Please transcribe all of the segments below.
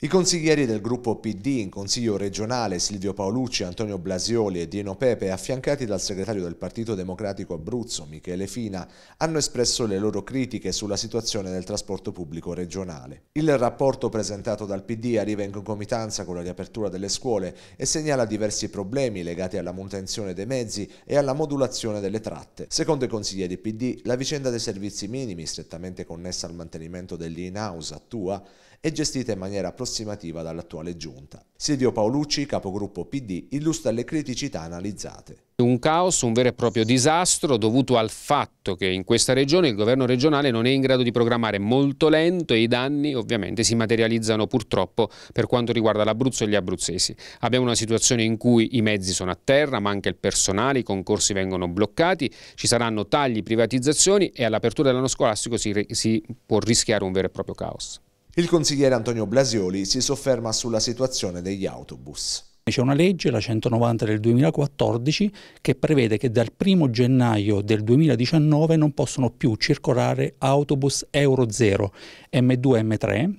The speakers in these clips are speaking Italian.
I consiglieri del gruppo PD in consiglio regionale Silvio Paolucci, Antonio Blasioli e Dino Pepe, affiancati dal segretario del Partito Democratico Abruzzo Michele Fina, hanno espresso le loro critiche sulla situazione del trasporto pubblico regionale. Il rapporto presentato dal PD arriva in concomitanza con la riapertura delle scuole e segnala diversi problemi legati alla manutenzione dei mezzi e alla modulazione delle tratte. Secondo i consiglieri PD, la vicenda dei servizi minimi, strettamente connessa al mantenimento dell'in-house attua, è gestita in maniera prossima approssimativa dall'attuale giunta. Silvio Paolucci, capogruppo PD, illustra le criticità analizzate. Un caos, un vero e proprio disastro dovuto al fatto che in questa regione il governo regionale non è in grado di programmare molto lento e i danni ovviamente si materializzano purtroppo per quanto riguarda l'Abruzzo e gli abruzzesi. Abbiamo una situazione in cui i mezzi sono a terra ma anche il personale, i concorsi vengono bloccati, ci saranno tagli, privatizzazioni e all'apertura dell'anno scolastico si, si può rischiare un vero e proprio caos. Il consigliere Antonio Blasioli si sofferma sulla situazione degli autobus. C'è una legge, la 190 del 2014, che prevede che dal 1 gennaio del 2019 non possono più circolare autobus Euro 0, M2 M3,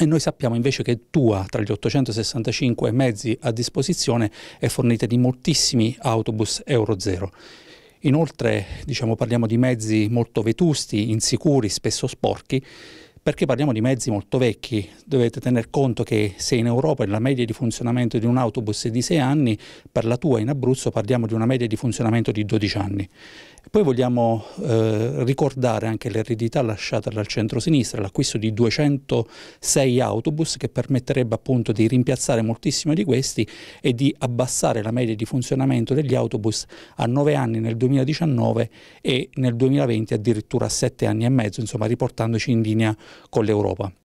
e noi sappiamo invece che TUA tra gli 865 mezzi a disposizione è fornita di moltissimi autobus Euro 0. Inoltre diciamo, parliamo di mezzi molto vetusti, insicuri, spesso sporchi, perché parliamo di mezzi molto vecchi. Dovete tener conto che se in Europa la media di funzionamento di un autobus è di 6 anni, per la tua in Abruzzo parliamo di una media di funzionamento di 12 anni. Poi vogliamo eh, ricordare anche l'eredità lasciata dal centro-sinistra, l'acquisto di 206 autobus che permetterebbe appunto di rimpiazzare moltissimi di questi e di abbassare la media di funzionamento degli autobus a 9 anni nel 2019 e nel 2020 addirittura a 7 anni e mezzo, insomma riportandoci in linea con l'Europa.